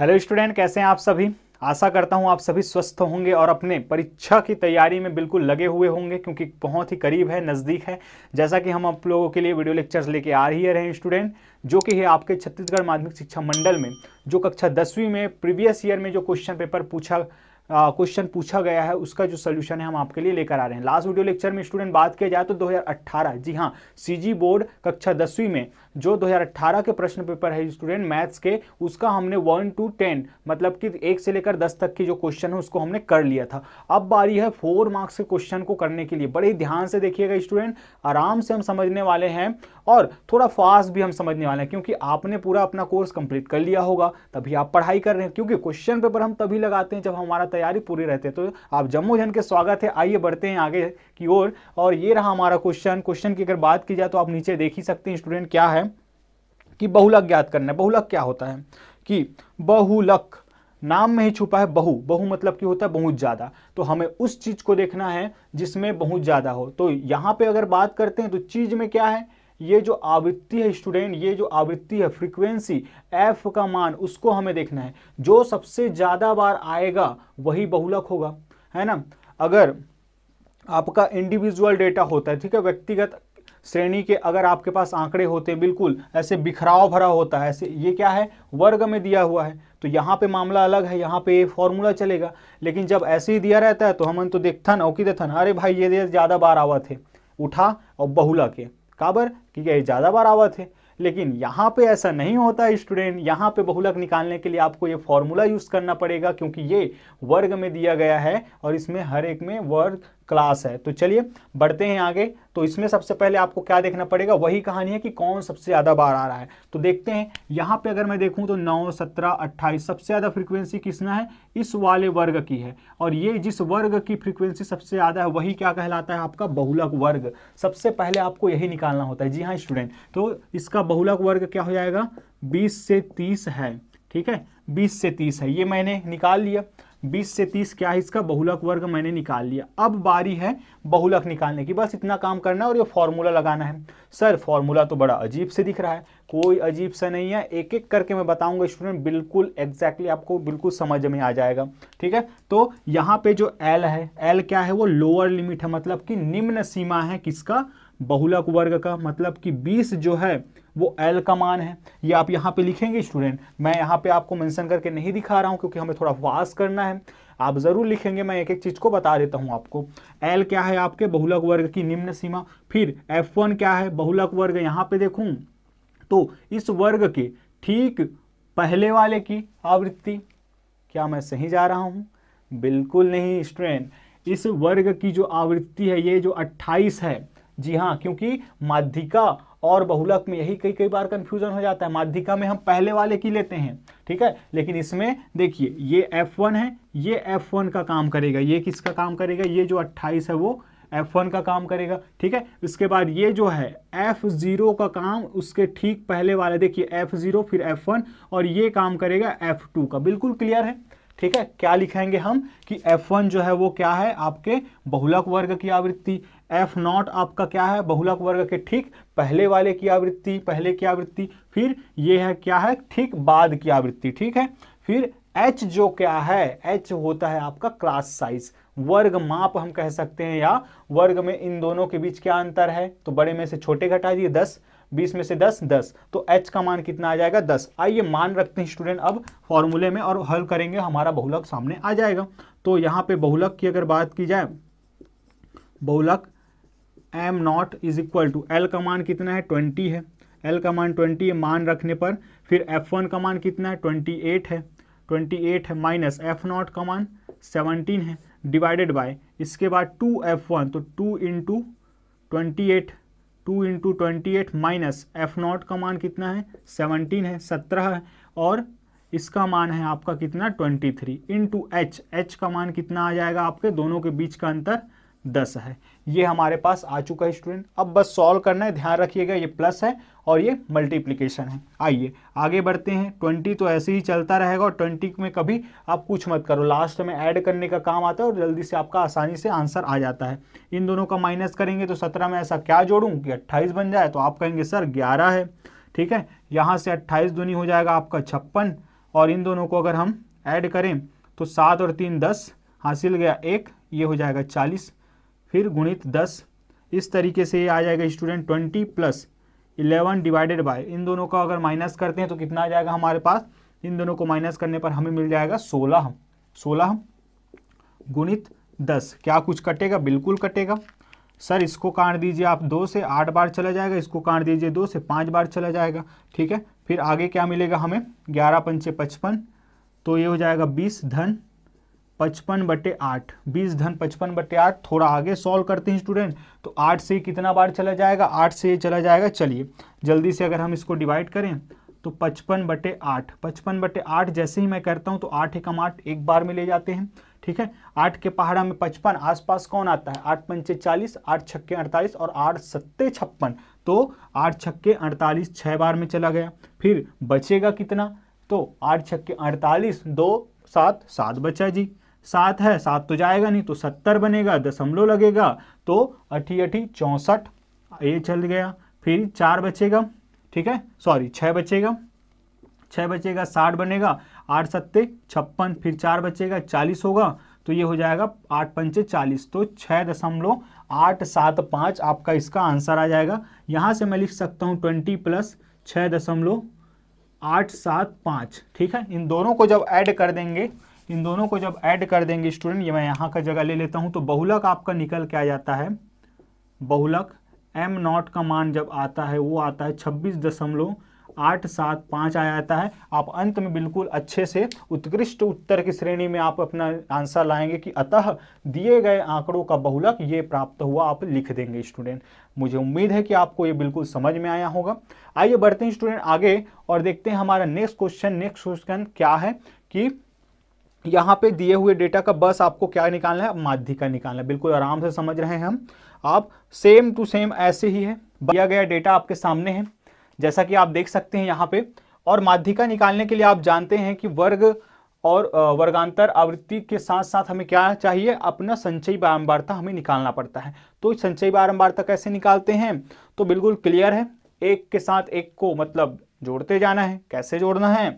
hello student कैसे हैं आप सभी आशा करता हूं आप सभी स्वस्थ होंगे और अपने परीक्षा की तैयारी में बिल्कुल लगे हुए होंगे क्योंकि बहुत ही करीब है नज़दीक है जैसा कि हम आप लोगों के लिए वीडियो लेक्चर्स लेके आ ही रहे हैं स्टूडेंट जो कि है आपके छत्तीसगढ़ माध्यमिक शिक्षा मंडल में जो कक्षा दसवीं में प्रीवियस ईयर में जो क्वेश्चन पेपर पूछा क्वेश्चन पूछा गया है उसका जो सोल्यूशन है हम आपके लिए लेकर आ रहे हैं लास्ट वीडियो लेक्चर में स्टूडेंट बात किया जाए तो 2018 जी हाँ सीजी बोर्ड कक्षा दसवीं में जो 2018 के प्रश्न पेपर है स्टूडेंट मैथ्स के उसका हमने वन टू टेन मतलब कि एक से लेकर दस तक की जो क्वेश्चन है उसको हमने कर लिया था अब बारी है फोर मार्क्स के क्वेश्चन को करने के लिए बड़े ध्यान से देखिएगा स्टूडेंट आराम से हम समझने वाले हैं और थोड़ा फास्ट भी हम समझने वाले हैं क्योंकि आपने पूरा अपना कोर्स कंप्लीट कर लिया होगा तभी आप पढ़ाई कर रहे हैं क्योंकि क्वेश्चन पेपर हम तभी लगाते हैं जब हमारा तैयारी पूरी रहती है तो आप जम्मू जन के स्वागत है आइए बढ़ते हैं आगे की ओर और, और ये रहा हमारा क्वेश्चन क्वेश्चन की अगर बात की जाए तो आप नीचे देख ही सकते हैं स्टूडेंट क्या है कि बहुलक ज्ञात करना है बहुलक क्या होता है कि बहुलक नाम में ही छुपा है बहु बहु मतलब कि होता है बहुत ज़्यादा तो हमें उस चीज़ को देखना है जिसमें बहुत ज़्यादा हो तो यहाँ पे अगर बात करते हैं तो चीज़ में क्या है ये जो आवृत्ति है स्टूडेंट ये जो आवृत्ति है फ्रीक्वेंसी एफ का मान उसको हमें देखना है जो सबसे ज़्यादा बार आएगा वही बहुलक होगा है ना अगर आपका इंडिविजुअल डेटा होता है ठीक है व्यक्तिगत श्रेणी के अगर आपके पास आंकड़े होते बिल्कुल ऐसे बिखराव भरा होता है ऐसे ये क्या है वर्ग में दिया हुआ है तो यहाँ पे मामला अलग है यहाँ पे ये फॉर्मूला चलेगा लेकिन जब ऐसे ही दिया रहता है तो हमन तो देखथन औकी देथन अरे भाई ये ज़्यादा बार आवा थे उठा और बहुला के काबर क्योंकि ये ज़्यादा बार आवा थे लेकिन यहाँ पे ऐसा नहीं होता है स्टूडेंट यहाँ पे बहुलक निकालने के लिए आपको ये फॉर्मूला यूज़ करना पड़ेगा क्योंकि ये वर्ग में दिया गया है और इसमें हर एक में वर्ग क्लास है तो चलिए बढ़ते हैं आगे तो इसमें सबसे पहले आपको क्या देखना पड़ेगा वही कहानी है कि कौन सबसे ज़्यादा बार आ रहा है तो देखते हैं यहाँ पे अगर मैं देखूँ तो नौ सत्रह अट्ठाईस सबसे ज़्यादा फ्रीक्वेंसी किसना है इस वाले वर्ग की है और ये जिस वर्ग की फ्रीक्वेंसी सबसे ज़्यादा है वही क्या कहलाता है आपका बहुलक वर्ग सबसे पहले आपको यही निकालना होता है जी हाँ स्टूडेंट तो इसका बहुलक वर्ग क्या हो जाएगा बीस से तीस है ठीक है बीस से तीस है ये मैंने निकाल लिया बीस से तीस क्या है इसका बहुलक वर्ग मैंने निकाल लिया अब बारी है बहुलक निकालने की बस इतना काम करना है और ये फॉर्मूला लगाना है सर फॉर्मूला तो बड़ा अजीब से दिख रहा है कोई अजीब सा नहीं है एक एक करके मैं बताऊंगा स्टूडेंट बिल्कुल एग्जैक्टली आपको बिल्कुल समझ में आ जाएगा ठीक है तो यहाँ पे जो एल है एल क्या है वो लोअर लिमिट है मतलब कि निम्न सीमा है किसका बहुलक वर्ग का मतलब कि बीस जो है वो एल का मान है ये आप यहाँ पे लिखेंगे स्टूडेंट मैं यहाँ पे आपको मेंशन करके नहीं दिखा रहा हूँ क्योंकि हमें थोड़ा फास्ट करना है आप ज़रूर लिखेंगे मैं एक एक चीज़ को बता देता हूँ आपको एल क्या है आपके बहुलक वर्ग की निम्न सीमा फिर एफ वन क्या है बहुलक वर्ग यहाँ पे देखूँ तो इस वर्ग के ठीक पहले वाले की आवृत्ति क्या मैं सही जा रहा हूँ बिल्कुल नहीं स्टूडेंट इस वर्ग की जो आवृत्ति है ये जो 28 है जी हाँ क्योंकि माध्यिका और बहुलक में यही कई कई बार कन्फ्यूजन हो जाता है माध्यिका में हम पहले वाले की लेते हैं ठीक है लेकिन इसमें देखिए ये F1 है ये F1 का काम करेगा ये किसका काम करेगा ये जो 28 है वो F1 का काम करेगा ठीक है इसके बाद ये जो है F0 का काम उसके ठीक पहले वाले देखिए F0 फिर F1 और ये काम करेगा F2 का बिल्कुल क्लियर है ठीक है क्या लिखेंगे हम कि F1 जो है वो क्या है आपके बहुलक वर्ग की आवृत्ति एफ नॉट आपका क्या है बहुलक वर्ग के ठीक पहले वाले की आवृत्ति पहले की आवृत्ति फिर ये है क्या है ठीक बाद की आवृत्ति ठीक है फिर एच जो क्या है एच होता है आपका क्लास साइज वर्ग माप हम कह सकते हैं या वर्ग में इन दोनों के बीच क्या अंतर है तो बड़े में से छोटे घटा दिए दस बीस में से दस दस तो एच का मान कितना आ जाएगा दस आइए मान रखते हैं स्टूडेंट अब फॉर्मूले में और हल करेंगे हमारा बहुलक सामने आ जाएगा तो यहाँ पे बहुलक की अगर बात की जाए बहुलक M not is equal to L का मान कितना है ट्वेंटी है एल का मान ट्वेंटी है मान रखने पर फिर एफ वन का मान कितना है ट्वेंटी एट है ट्वेंटी एट है माइनस एफ नॉट का मान सेवनटीन है डिवाइडेड बाय इसके बाद टू एफ वन तो two into twenty eight two into twenty eight minus F not का मान कितना है सेवनटीन है सत्रह है और इसका मान है आपका कितना twenty three into H H का मान कितना आ जाएगा आपके दोनों के बीच का अंतर दस है ये हमारे पास आ चुका है स्टूडेंट अब बस सॉल्व करना है ध्यान रखिएगा ये प्लस है और ये मल्टीप्लीकेशन है आइए आगे बढ़ते हैं ट्वेंटी तो ऐसे ही चलता रहेगा और ट्वेंटी में कभी आप कुछ मत करो लास्ट में ऐड करने का काम आता है और जल्दी से आपका आसानी से आंसर आ जाता है इन दोनों का माइनस करेंगे तो सत्रह में ऐसा क्या जोड़ूँ कि अट्ठाईस बन जाए तो आप कहेंगे सर ग्यारह है ठीक है यहाँ से अट्ठाईस दोनी हो जाएगा आपका छप्पन और इन दोनों को अगर हम ऐड करें तो सात और तीन दस हासिल गया एक ये हो जाएगा चालीस फिर गुणित दस इस तरीके से आ जाएगा student twenty plus eleven divided by इन दोनों का अगर माइनस करते हैं तो कितना आ जाएगा हमारे पास इन दोनों को माइनस करने पर हमें मिल जाएगा सोलह सोलह गुणित दस क्या कुछ कटेगा बिल्कुल कटेगा सर इसको काट दीजिए आप दो से आठ बार चला जाएगा इसको काट दीजिए दो से पाँच बार चला जाएगा ठीक है फिर आगे क्या मिलेगा हमें ग्यारह पंचे पचपन तो ये हो जाएगा बीस धन पचपन बटे आठ बीस धन पचपन बटे आठ थोड़ा आगे सॉल्व करते हैं स्टूडेंट तो आठ से कितना बार चला जाएगा आठ से चला जाएगा चलिए जल्दी से अगर हम इसको डिवाइड करें तो पचपन बटे आठ पचपन बटे आठ जैसे ही मैं करता हूँ तो आठ एकम आठ एक बार में ले जाते हैं ठीक है आठ के पहाड़ा में पचपन आसपास कौन आता है आठ पंचे चालीस आठ छक्के अड़तालीस और आठ सत्ते छप्पन तो आठ छक्के अड़तालीस छः बार में चला गया फिर बचेगा कितना तो आठ छक्के अड़तालीस दो सात सात बचा जी सात है सात तो जाएगा नहीं तो सत्तर बनेगा दशमलव लगेगा तो अठी अठी चौंसठ ये चल गया फिर चार बचेगा ठीक है सॉरी छः बचेगा छः बचेगा साठ बनेगा आठ सत्ते छप्पन फिर चार बचेगा चालीस होगा तो ये हो जाएगा आठ पंचे चालीस तो छः दशमलव आठ सात पाँच आपका इसका आंसर आ जाएगा यहाँ से मैं लिख सकता हूँ ट्वेंटी प्लस छः दशमलव आठ सात पाँच ठीक है इन दोनों को जब ऐड कर देंगे इन दोनों को जब ऐड कर देंगे स्टूडेंट ये मैं यहाँ का जगह ले लेता हूँ तो बहुलक आपका निकल के आ जाता है बहुलक एम नॉट का मान जब आता है वो आता है छब्बीस दशमलव आठ सात पाँच आ जाता है आप अंत में बिल्कुल अच्छे से उत्कृष्ट उत्तर की श्रेणी में आप अपना आंसर लाएंगे कि अतः दिए गए आंकड़ों का बहुलक ये प्राप्त हुआ आप लिख देंगे स्टूडेंट मुझे उम्मीद है कि आपको ये बिल्कुल समझ में आया होगा आइए बढ़ते हैं स्टूडेंट आगे और देखते हैं हमारा नेक्स्ट क्वेश्चन नेक्स्ट क्वेश्चन क्या है कि यहाँ पे दिए हुए डेटा का बस आपको क्या निकालना है माध्य का निकालना है बिल्कुल आराम से समझ रहे हैं हम आप सेम टू सेम ऐसे ही है दिया गया डेटा आपके सामने है जैसा कि आप देख सकते हैं यहाँ पे और माध्यिका निकालने के लिए आप जानते हैं कि वर्ग और वर्गांतर आवृत्ति के साथ साथ हमें क्या चाहिए अपना संचयी बारंबारता हमें निकालना पड़ता है तो संचयी बारंबारता कैसे निकालते हैं तो बिल्कुल क्लियर है एक के साथ एक को मतलब जोड़ते जाना है कैसे जोड़ना है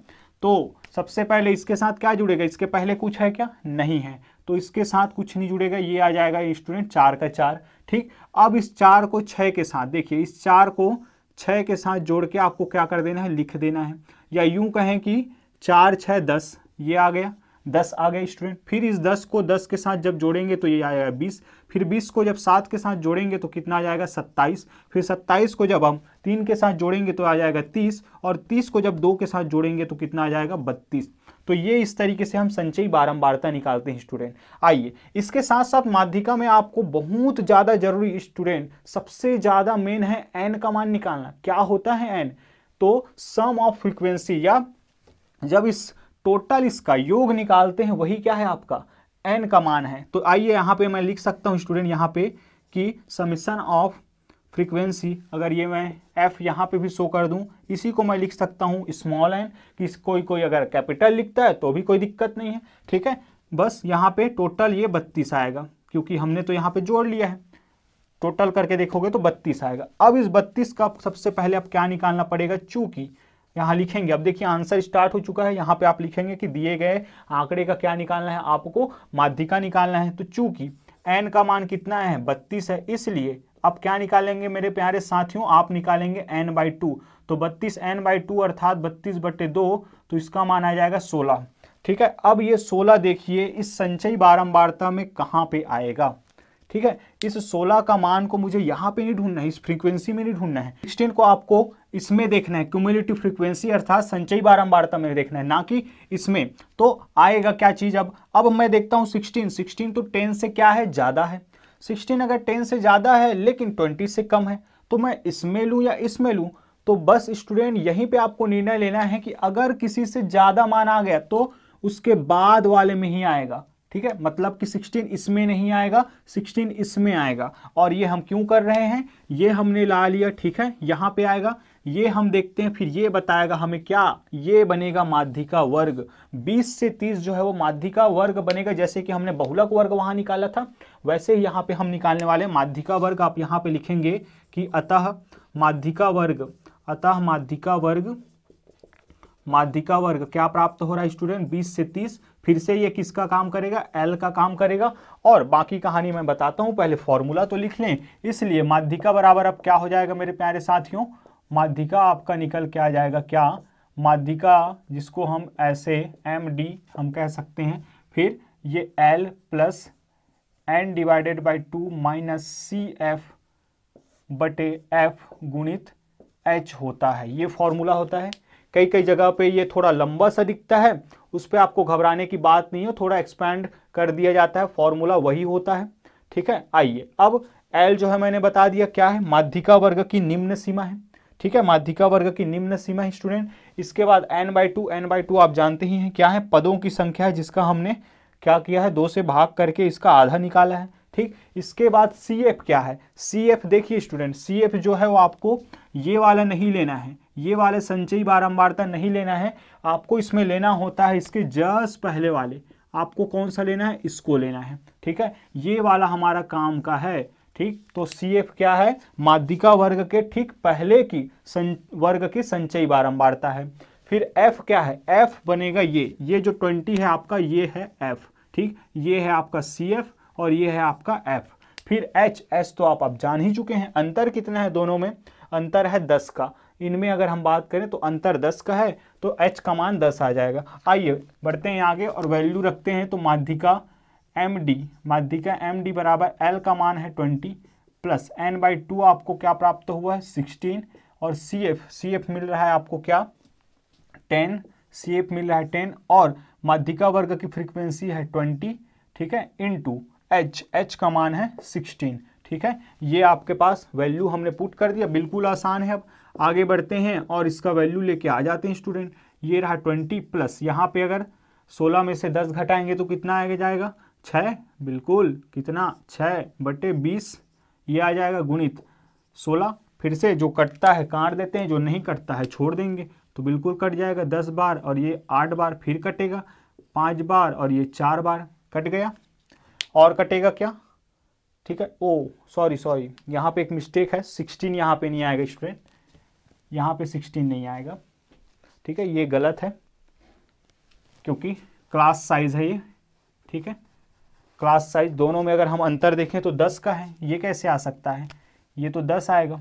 तो सबसे पहले इसके साथ क्या जुड़ेगा इसके पहले कुछ है क्या नहीं है तो इसके साथ कुछ नहीं जुड़ेगा ये आ जाएगा स्टूडेंट चार का चार ठीक अब इस चार को छः के साथ देखिए इस चार को छः के साथ जोड़ के आपको क्या कर देना है लिख देना है या यूं कहें कि चार छः दस ये आ गया दस आ गया स्टूडेंट फिर इस दस को दस के साथ जब जोड़ेंगे तो ये आ जाएगा बीस फिर बीस को जब सात के साथ जोड़ेंगे तो कितना आ जाएगा सत्ताईस फिर सत्ताईस को जब हम तीन के साथ जोड़ेंगे तो आ जाएगा तीस और तीस को जब दो के साथ जोड़ेंगे तो कितना आ जाएगा बत्तीस तो ये इस तरीके से हम संचयी बारंबारता निकालते हैं स्टूडेंट आइए इसके साथ साथ माध्यिका में आपको बहुत ज़्यादा जरूरी स्टूडेंट सबसे ज़्यादा मेन है एन का मान निकालना क्या होता है एन तो सम ऑफ फ्रिक्वेंसी या जब इस टोटल इसका योग निकालते हैं वही क्या है आपका एन का मान है तो आइए यहाँ पे मैं लिख सकता हूँ स्टूडेंट यहाँ पे कि समिशन ऑफ फ्रीक्वेंसी अगर ये मैं एफ यहाँ पे भी शो कर दूँ इसी को मैं लिख सकता हूँ स्मॉल एन कि कोई कोई अगर कैपिटल लिखता है तो भी कोई दिक्कत नहीं है ठीक है बस यहाँ पे टोटल ये बत्तीस आएगा क्योंकि हमने तो यहाँ पे जोड़ लिया है टोटल करके देखोगे तो बत्तीस आएगा अब इस बत्तीस का सबसे पहले आप क्या निकालना पड़ेगा चूँकि यहाँ लिखेंगे अब देखिए आंसर स्टार्ट हो चुका है यहाँ पर आप लिखेंगे कि दिए गए आंकड़े का क्या निकालना है आपको माध्यिका निकालना है तो चूँकि एन का मान कितना है बत्तीस है इसलिए अब क्या निकालेंगे मेरे प्यारे साथियों आप निकालेंगे एन बाई टू तो बत्तीस एन बाई टू अर्थात बत्तीस बटे दो तो इसका मान आ जाएगा सोलह ठीक है अब ये सोलह देखिए इस संचयी बारंबारता में कहाँ पे आएगा ठीक है इस सोलह का मान को मुझे यहाँ पे नहीं ढूंढना है इस फ्रीक्वेंसी में नहीं ढूंढना है सिक्सटीन को आपको इसमें देखना है क्यूमुलेटिव फ्रीक्वेंसी अर्थात संचयी बारंबारता में देखना है ना कि इसमें तो आएगा क्या चीज़ अब अब मैं देखता हूँ सिक्सटीन सिक्सटीन तो टेन से क्या है ज़्यादा है सिक्सटीन अगर टेन से ज़्यादा है लेकिन ट्वेंटी से कम है तो मैं इसमें लूँ या इसमें लूँ तो बस स्टूडेंट यहीं पे आपको निर्णय लेना है कि अगर किसी से ज़्यादा मान आ गया तो उसके बाद वाले में ही आएगा ठीक है मतलब कि 16 इसमें नहीं आएगा 16 इसमें आएगा और ये हम क्यों कर रहे हैं ये हमने ला लिया ठीक है यहाँ पे आएगा ये हम देखते हैं फिर ये बताएगा हमें क्या ये बनेगा माध्यिका वर्ग 20 से 30 जो है वो माध्यिका वर्ग बनेगा जैसे कि हमने बहुलक वर्ग वहां निकाला था वैसे ही यहाँ पे हम निकालने वाले माध्यिका वर्ग आप यहाँ पे लिखेंगे कि अतः माध्यिका वर्ग अतः माध्यिका वर्ग माध्यिका वर्ग क्या प्राप्त हो रहा है स्टूडेंट बीस से तीस फिर से ये किसका काम करेगा एल का काम करेगा और बाकी कहानी मैं बताता हूँ पहले फॉर्मूला तो लिख लें इसलिए माध्यिका बराबर अब क्या हो जाएगा मेरे प्यारे साथियों माध्यिका आपका निकल के आ जाएगा क्या माध्यिका जिसको हम ऐसे एम डी हम कह सकते हैं फिर ये L plus N divided by two minus C F बटे एफ गुणित एच होता है ये फॉर्मूला होता है कई कई जगह पे ये थोड़ा लंबा सा दिखता है उस पर आपको घबराने की बात नहीं है थोड़ा एक्सपैंड कर दिया जाता है फॉर्मूला वही होता है ठीक है आइए अब एल जो है मैंने बता दिया क्या है माध्यिका वर्ग की निम्न सीमा है ठीक है माध्यिका वर्ग की निम्न सीमा स्टूडेंट इसके बाद N by two N by two आप जानते ही हैं क्या है पदों की संख्या है जिसका हमने क्या किया है दो से भाग करके इसका आधा निकाला है ठीक इसके बाद सी एफ क्या है सी एफ देखिए स्टूडेंट सी एफ जो है वो आपको ये वाला नहीं लेना है ये वाले संचयी बारंबारता नहीं लेना है आपको इसमें लेना होता है इसके जस्ट पहले वाले आपको कौन सा लेना है इसको लेना है ठीक है ये वाला हमारा काम का है ठीक तो सी एफ क्या है माध्यिका वर्ग के ठीक पहले की सं, वर्ग की संचयी बारंबारता है फिर एफ क्या है एफ बनेगा ये ये जो ट्वेंटी है आपका ये है एफ ठीक ये है आपका सी एफ और ये है आपका एफ फिर एच एस तो आप अब जान ही चुके हैं अंतर कितना है दोनों में अंतर है दस का इनमें अगर हम बात करें तो अंतर दस का है तो एच का मान दस आ जाएगा आइए बढ़ते हैं आगे और वैल्यू रखते हैं तो माध्यिका एम डी माध्यिका एम डी बराबर एल का मान है twenty plus N by two आपको क्या प्राप्त हुआ है सिक्सटीन और सी एफ सी एफ मिल रहा है आपको क्या टेन सी एफ मिल रहा है टेन और माध्यिका वर्ग की फ्रीक्वेंसी है ट्वेंटी ठीक है इन टू एच एच का मान है सिक्सटीन ठीक है ये आपके पास वैल्यू हमने पुट कर दिया बिल्कुल आसान है अब आगे बढ़ते हैं और इसका वैल्यू लेके आ जाते हैं स्टूडेंट ये रहा ट्वेंटी प्लस यहाँ पे अगर सोलह में से दस घटाएंगे तो कितना आगे जाएगा छः बिल्कुल कितना छः बटे बीस ये आ जाएगा गुणित सोलह फिर से जो कटता है काट देते हैं जो नहीं कटता है छोड़ देंगे तो बिल्कुल कट जाएगा दस बार और ये आठ बार फिर कटेगा पाँच बार और ये चार बार कट गया और कटेगा क्या ठीक है ओ सॉरी सॉरी यहाँ पे एक मिस्टेक है सिक्सटीन यहाँ पे नहीं आएगा स्टूडेंट यहाँ पे सिक्सटीन नहीं आएगा ठीक है ये गलत है क्योंकि क्लास साइज है ये ठीक है क्लास साइज दोनों में अगर हम अंतर देखें तो दस का है ये कैसे आ सकता है ये तो दस आएगा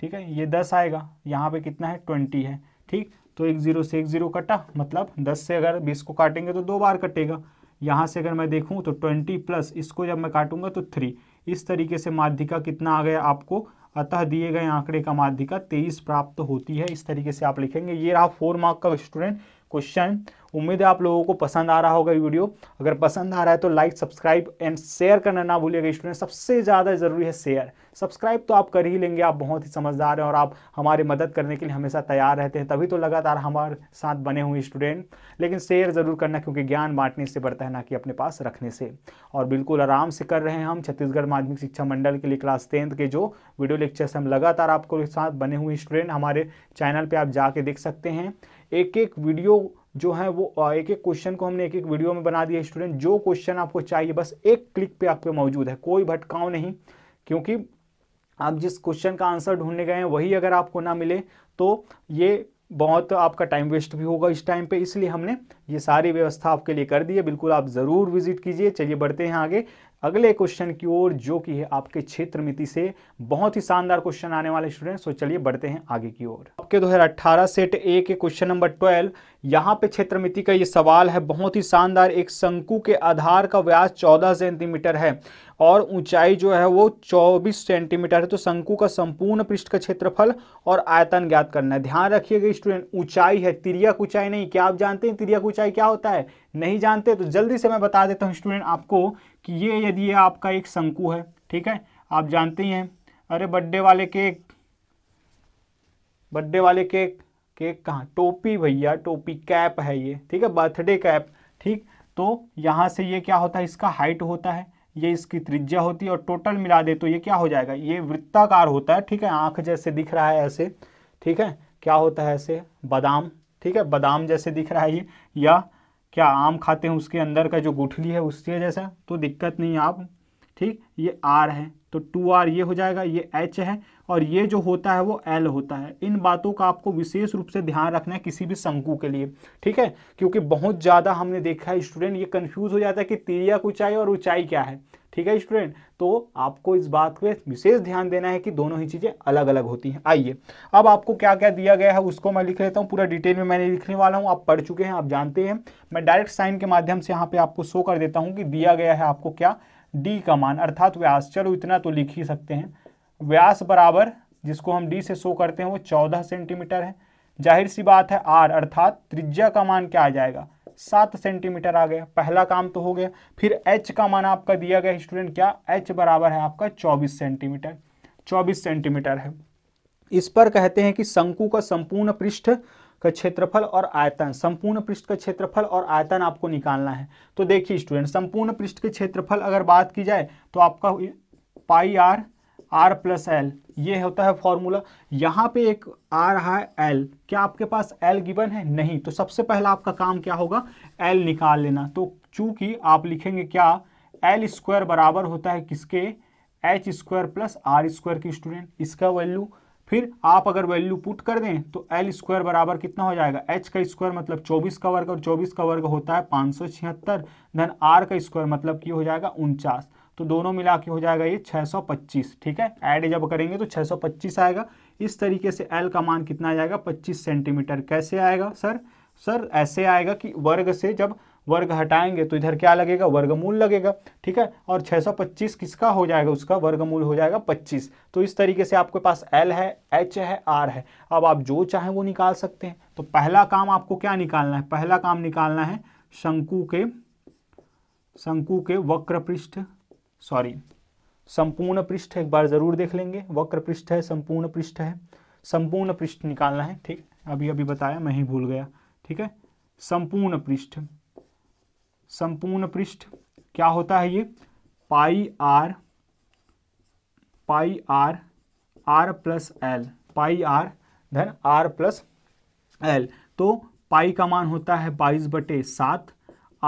ठीक है ये दस आएगा यहाँ पे कितना है ट्वेंटी है ठीक तो एक ज़ीरो से एक ज़ीरो कटा मतलब दस से अगर बीस को काटेंगे तो दो बार कटेगा यहाँ से अगर मैं देखूँ तो ट्वेंटी प्लस इसको जब मैं काटूंगा तो थ्री इस तरीके से माध्यिका कितना आ गया आपको अतः दिए गए आंकड़े का माध्यिका तेईस प्राप्त होती है इस तरीके से आप लिखेंगे ये रहा फोर मार्क का स्टूडेंट क्वेश्चन उम्मीद है आप लोगों को पसंद आ रहा होगा वीडियो अगर पसंद आ रहा है तो लाइक सब्सक्राइब एंड शेयर करना ना भूलिएगा स्टूडेंट सबसे ज़्यादा ज़रूरी है शेयर सब्सक्राइब तो आप कर ही लेंगे आप बहुत ही समझदार हैं और आप हमारी मदद करने के लिए हमेशा तैयार रहते हैं तभी तो लगातार हमारे साथ बने हुए स्टूडेंट लेकिन शेयर ज़रूर करना क्योंकि ज्ञान बांटने से बढ़ता है ना कि अपने पास रखने से और बिल्कुल आराम से कर रहे हैं हम छत्तीसगढ़ माध्यमिक शिक्षा मंडल के लिए क्लास टेंथ के जो वीडियो लेक्चर्स हम लगातार आपको साथ बने हुए स्टूडेंट हमारे चैनल पर आप जाके देख सकते हैं एक एक वीडियो जो है वो एक एक क्वेश्चन को हमने एक एक वीडियो में बना दिया स्टूडेंट जो क्वेश्चन आपको चाहिए बस एक क्लिक पे आपके मौजूद है कोई भटकाव नहीं क्योंकि आप जिस क्वेश्चन का आंसर ढूंढने गए हैं वही अगर आपको ना मिले तो ये बहुत आपका टाइम वेस्ट भी होगा इस टाइम पे इसलिए हमने ये सारी व्यवस्था आपके लिए कर दी है बिल्कुल आप ज़रूर विजिट कीजिए चलिए बढ़ते हैं आगे अगले क्वेश्चन की ओर जो कि है आपके क्षेत्र मिति से बहुत ही शानदार क्वेश्चन आने वाले स्टूडेंट्स तो चलिए बढ़ते हैं आगे की ओर आपके दो हज़ार अट्ठारह सेट ए के क्वेश्चन नंबर ट्वेल्व यहाँ पे क्षेत्र मिति का ये सवाल है बहुत ही शानदार एक शंकु के आधार का व्यास चौदह सेंटीमीटर है और ऊंचाई जो है वो 24 सेंटीमीटर है तो शंकु का संपूर्ण पृष्ठ का क्षेत्रफल और आयतन ज्ञात करना है ध्यान रखिएगा स्टूडेंट ऊंचाई है तिरिया ऊंचाई नहीं क्या आप जानते हैं तिरिया ऊंचाई क्या होता है नहीं जानते तो जल्दी से मैं बता देता हूँ स्टूडेंट आपको कि ये यदि ये आपका एक शंकु है ठीक है आप जानते ही हैं अरे बर्थडे वाले केक बर्थडे वाले केक केक कहाँ टोपी भैया टोपी कैप है ये ठीक है बर्थडे कैप ठीक तो यहाँ से ये क्या होता है इसका हाइट होता है ये इसकी त्रिज्या होती है और टोटल मिला दे तो ये क्या हो जाएगा ये वृत्ताकार होता है ठीक है आँख जैसे दिख रहा है ऐसे ठीक है क्या होता है ऐसे बादाम ठीक है बादाम जैसे दिख रहा है ये या क्या आम खाते हैं उसके अंदर का जो गुठली है उसके जैसा तो दिक्कत नहीं आप ठीक ये आर है तो टू आर ये हो जाएगा ये एच है और ये जो होता है वो एल होता है इन बातों का आपको विशेष रूप से ध्यान रखना है किसी भी शंकु के लिए ठीक है क्योंकि बहुत ज़्यादा हमने देखा है स्टूडेंट ये कन्फ्यूज़ हो जाता है कि तिरिया ऊंचाई और ऊंचाई क्या है ठीक है स्टूडेंट तो आपको इस बात पे विशेष ध्यान देना है कि दोनों ही चीज़ें अलग अलग होती हैं आइए अब आपको क्या क्या दिया गया है उसको मैं लिख लेता हूँ पूरा डिटेल में मैंने लिखने वाला हूँ आप पढ़ चुके हैं आप जानते हैं मैं डायरेक्ट साइन के माध्यम से यहाँ पे आपको शो कर देता हूँ कि दिया गया है आपको क्या डी का मान अर्थात व्यास चलो इतना तो लिख ही सकते हैं व्यास बराबर जिसको हम डी से शो करते हैं वो चौदह सेंटीमीटर है जाहिर सी बात है आर अर्थात त्रिज्या का मान क्या आ जाएगा सात सेंटीमीटर आ गया पहला काम तो हो गया फिर एच का मान आपका दिया गया स्टूडेंट क्या एच बराबर है आपका चौबीस सेंटीमीटर चौबीस सेंटीमीटर है इस पर कहते हैं कि शंकु का संपूर्ण पृष्ठ का क्षेत्रफल और आयतन संपूर्ण पृष्ठ का क्षेत्रफल और आयतन आपको निकालना है तो देखिए स्टूडेंट संपूर्ण पृष्ठ के क्षेत्रफल अगर बात की जाए तो आपका pi R R plus L ये होता है फॉर्मूला यहाँ पे एक आ रहा है एल क्या आपके पास एल गिवन है नहीं तो सबसे पहला आपका काम क्या होगा एल निकाल लेना तो चूंकि आप लिखेंगे क्या एल स्क्वायर बराबर होता है किसके H square plus R square की स्टूडेंट इसका वैल्यू फिर आप अगर वैल्यू पुट कर दें तो एल स्क्वायर बराबर कितना हो जाएगा एच का स्क्वायर मतलब 24 का वर्ग और 24 का वर्ग होता है पाँच सौ छिहत्तर धन आर का स्क्वायर मतलब कि हो जाएगा उनचास तो दोनों मिला के हो जाएगा ये 625 ठीक है ऐड जब करेंगे तो 625 आएगा इस तरीके से एल का मान कितना आ जाएगा पच्चीस सेंटीमीटर कैसे आएगा सर सर ऐसे आएगा कि वर्ग से जब वर्ग हटाएंगे तो इधर क्या लगेगा वर्गमूल लगेगा ठीक है और 625 किसका हो जाएगा उसका वर्गमूल हो जाएगा 25 तो इस तरीके से आपके पास एल है एच है आर है अब आप जो चाहें वो निकाल सकते हैं तो पहला काम आपको क्या निकालना है पहला काम निकालना है शंकु के शंकु के वक्र पृष्ठ सॉरी संपूर्ण पृष्ठ एक बार जरूर देख लेंगे वक्र पृष्ठ है संपूर्ण पृष्ठ है संपूर्ण पृष्ठ निकालना है ठीक अभी अभी बताया मैं ही भूल गया ठीक है संपूर्ण पृष्ठ संपूर्ण पृष्ठ क्या होता है ये pi R pi R R plus L pi R धन आर प्लस एल तो पाई का मान होता है बाईस बटे सात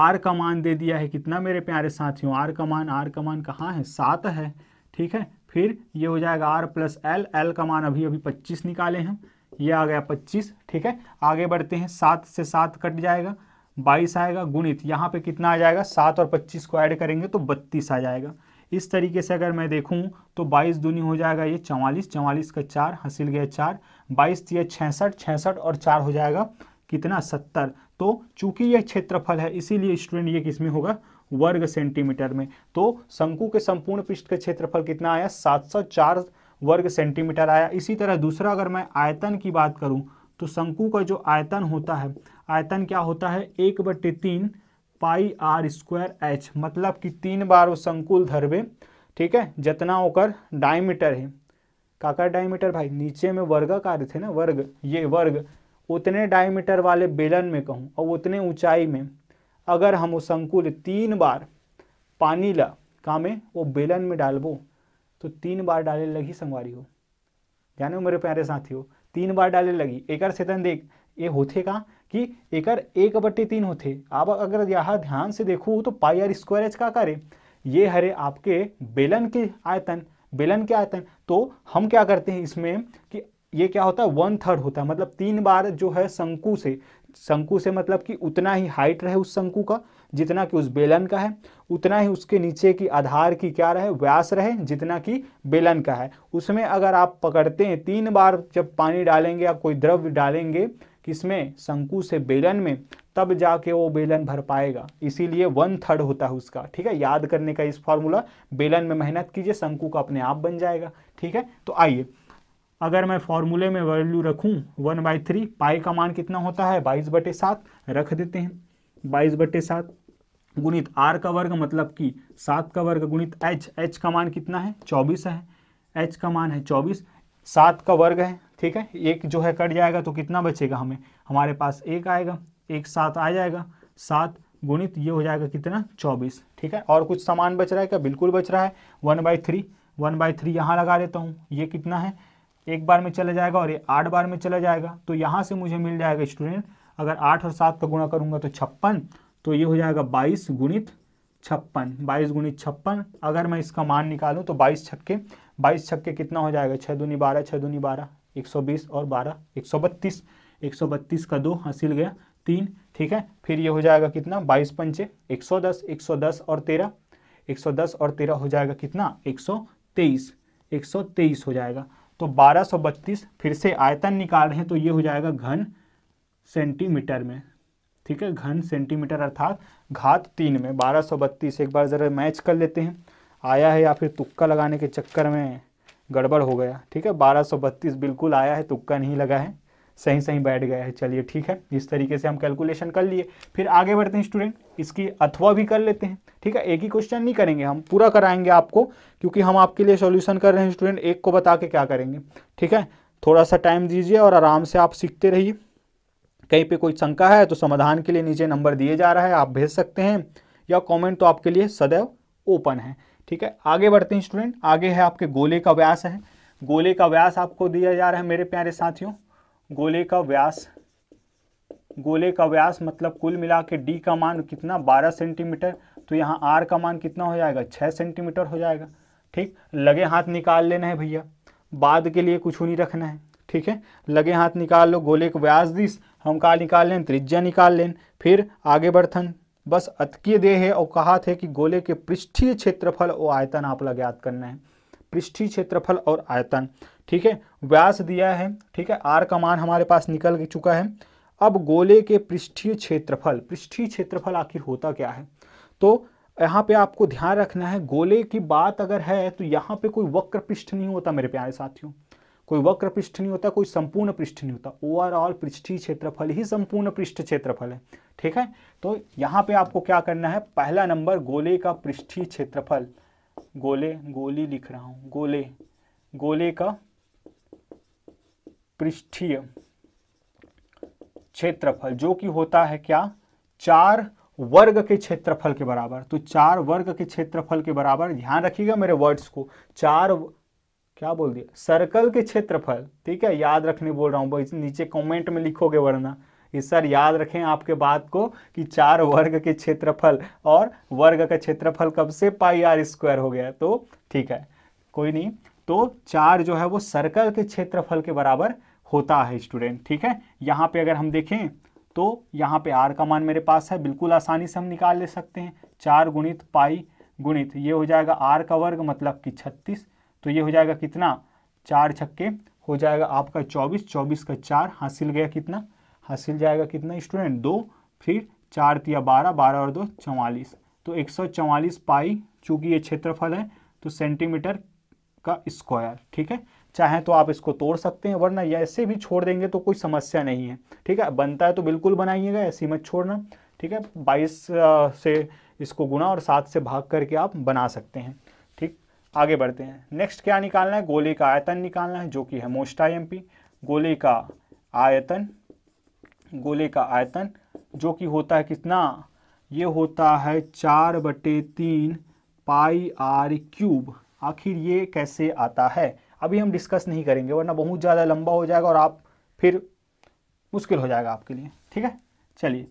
आर का मान दे दिया है कितना मेरे प्यारे साथियों आर का मान आर का मान कहाँ है सात है ठीक है फिर ये हो जाएगा आर प्लस एल एल का मान अभी अभी पच्चीस निकाले हम ये आ गया पच्चीस ठीक है आगे बढ़ते हैं सात से सात कट जाएगा बाईस आएगा गुणित यहाँ पे कितना आ जाएगा सात और पच्चीस को ऐड करेंगे तो बत्तीस आ जाएगा इस तरीके से अगर मैं देखूँ तो बाईस दूनी हो जाएगा ये चवालीस चवालीस का चार हंसिल गया चार बाईस तो ये छसठ छसठ और चार हो जाएगा कितना सत्तर तो चूंकि यह क्षेत्रफल है इसीलिए स्टूडेंट ये किसमें होगा वर्ग सेंटीमीटर में तो शंकु के संपूर्ण पृष्ठ का क्षेत्रफल कितना आया चार वर्ग सेंटीमीटर आया इसी तरह दूसरा अगर मैं आयतन की बात करूं तो शंकु का जो आयतन होता है आयतन क्या होता है एक बटे तीन पाई आर स्क्वायर एच मतलब कि तीन बार वो संकुल धरवे ठीक है जितना होकर डायमीटर है काका डायमीटर भाई नीचे में वर्ग वर्गाकार थे ना वर्ग ये वर्ग उतने डायमीटर वाले बेलन में कहूँ और उतने ऊंचाई में अगर हम वो संकुल तीन बार पानी ला का में वो बेलन में डालबो तो तीन बार डाले लगी संगवारी हो जाने मेरे प्यारे साथी हो तीन बार डाले लगी एक सेतन देख ये होते का कि एक बट्टे तीन होते आप अगर यहाँ ध्यान से देखो तो पाई आर स्क्वायर एच का आकार है ये हरे आपके बेलन के आयतन बेलन के आयतन तो हम क्या करते हैं इसमें कि ये क्या होता है वन थर्ड होता है मतलब तीन बार जो है शंकु से शंकु से मतलब कि उतना ही हाइट रहे उस शंकु का जितना कि उस बेलन का है उतना ही उसके नीचे की आधार की क्या रहे व्यास रहे जितना कि बेलन का है उसमें अगर आप पकड़ते हैं तीन बार जब पानी डालेंगे या कोई द्रव्य डालेंगे किसमें शंकु से बेलन में तब जाके वो बेलन भर पाएगा इसीलिए वन थर्ड होता है उसका ठीक है याद करने का इस फॉर्मूला बेलन में मेहनत कीजिए शंकु का अपने आप बन जाएगा ठीक है तो आइए अगर मैं फॉर्मूले में वैल्यू रखूँ वन बाई थ्री पाई का मान कितना होता है बाईस बटे सात रख देते हैं बाईस बटे सात गुणित आर का वर्ग मतलब कि सात का वर्ग गुणित एच एच का मान कितना है चौबीस है एच का मान है चौबीस सात का वर्ग है ठीक है एक जो है कट जाएगा तो कितना बचेगा हमें हमारे पास एक आएगा एक सात आ जाएगा सात गुणित ये हो जाएगा कितना चौबीस ठीक है और कुछ सामान बच रहा है क्या बिल्कुल बच रहा है one by three one by three यहाँ लगा देता हूँ ये कितना है एक बार में चला जाएगा और ये आठ बार में चला जाएगा तो यहाँ से मुझे मिल जाएगा स्टूडेंट अगर आठ और सात का गुणा करूँगा तो छप्पन तो ये हो जाएगा बाईस गुणित छप्पन बाईस गुणित छप्पन अगर मैं इसका मान निकालूँ तो बाईस छक्के बाईस छक्के कितना हो जाएगा छः दूनी बारह छः दूनी बारह 120 और 12 132 132 का दो हंसिल गया तीन ठीक है फिर ये हो जाएगा कितना बाईस पंचे 110 110 और तेरह 110 और तेरह हो जाएगा कितना 123 123 हो जाएगा तो 1232 फिर से आयतन निकाल रहे हैं तो ये हो जाएगा घन सेंटीमीटर में ठीक है घन सेंटीमीटर अर्थात घात तीन में 1232 एक बार ज़रा मैच कर लेते हैं आया है या फिर तुक्का लगाने के चक्कर में गड़बड़ हो गया ठीक है बत्तीस बिल्कुल आया है तुक्का नहीं लगा है सही सही बैठ गया है चलिए ठीक है इस तरीके से हम कैलकुलेशन कर लिए फिर आगे बढ़ते हैं स्टूडेंट इसकी अथवा भी कर लेते हैं ठीक है एक ही क्वेश्चन नहीं करेंगे हम पूरा कराएंगे आपको क्योंकि हम आपके लिए सॉल्यूशन कर रहे हैं स्टूडेंट एक को बता के क्या करेंगे ठीक है थोड़ा सा टाइम दीजिए और आराम से आप सीखते रहिए कहीं पर कोई शंका है तो समाधान के लिए नीचे नंबर दिए जा रहा है आप भेज सकते हैं या कॉमेंट तो आपके लिए सदैव ओपन है ठीक है आगे बढ़ते हैं स्टूडेंट आगे है आपके गोले का व्यास है गोले का व्यास आपको दिया जा रहा है मेरे प्यारे साथियों गोले का व्यास गोले का व्यास मतलब कुल मिला के डी का मान कितना 12 सेंटीमीटर तो यहाँ आर का मान कितना हो जाएगा 6 सेंटीमीटर हो जाएगा ठीक लगे हाथ निकाल लेना है भैया बाद के लिए कुछ नहीं रखना है ठीक है लगे हाथ निकाल लो गोले का व्यास दिस हम का निकाल लें त्रिज्या निकाल लें फिर आगे बढ़थन बस अतकीय दे है और कहा थे कि गोले के पृष्ठीय क्षेत्रफल और आयतन आप लोग याद करना है पृष्ठीय क्षेत्रफल और आयतन ठीक है व्यास दिया है ठीक है आर का मान हमारे पास निकल चुका है अब गोले के पृष्ठीय क्षेत्रफल पृष्ठीय क्षेत्रफल आखिर होता क्या है तो यहाँ पे आपको ध्यान रखना है गोले की बात अगर है तो यहाँ पे कोई वक्र पृष्ठ नहीं होता मेरे प्यारे साथियों कोई वक्र पृष्ठ नहीं होता कोई संपूर्ण पृष्ठ नहीं होता ओवरऑल पृष्ठीय क्षेत्रफल ही संपूर्ण पृष्ठ क्षेत्रफल है ठीक है तो यहाँ पे आपको क्या करना है पहला नंबर गोले का पृष्ठीय क्षेत्रफल गोले गोली लिख रहा हूँ गोले गोले का पृष्ठीय क्षेत्रफल जो कि होता है क्या चार वर्ग के क्षेत्रफल के बराबर तो चार वर्ग के क्षेत्रफल के बराबर ध्यान रखिएगा मेरे वर्ड्स को चार क्या बोल दिया सर्कल के क्षेत्रफल ठीक है याद रखने बोल रहा हूँ नीचे कमेंट में लिखोगे वरना कि सर याद रखें आपके बात को कि चार वर्ग के क्षेत्रफल और वर्ग का क्षेत्रफल कब से पाई आर स्क्वायर हो गया तो ठीक है कोई नहीं तो चार जो है वो सर्कल के क्षेत्रफल के बराबर होता है स्टूडेंट ठीक है यहाँ पे अगर हम देखें तो यहाँ पे आर का मान मेरे पास है बिल्कुल आसानी से हम निकाल ले सकते हैं चार गुणित पाई गुणित ये हो जाएगा आर का वर्ग मतलब कि छत्तीस तो ये हो जाएगा कितना चार छक्के हो जाएगा आपका चौबीस चौबीस का चार हासिल गया कितना हासिल जाएगा कितना स्टूडेंट दो फिर चार तिया बारह बारह और दो चवालीस तो एक सौ चवालीस पाई चूँकि ये क्षेत्रफल है तो सेंटीमीटर का स्क्वायर ठीक है चाहे तो आप इसको तोड़ सकते हैं वरना ऐसे भी छोड़ देंगे तो कोई समस्या नहीं है ठीक है बनता है तो बिल्कुल बनाइएगा ऐसी मत छोड़ना ठीक है बाईस से इसको गुणा और सात से भाग करके आप बना सकते हैं ठीक आगे बढ़ते हैं नेक्स्ट क्या निकालना है गोले का आयतन निकालना है जो कि है मोस्ट आई गोले का आयतन गोले का आयतन जो कि होता है कितना ये होता है चार बटे तीन पाई आर क्यूब आखिर ये कैसे आता है अभी हम डिस्कस नहीं करेंगे वरना बहुत ज़्यादा लंबा हो जाएगा और आप फिर मुश्किल हो जाएगा आपके लिए ठीक है चलिए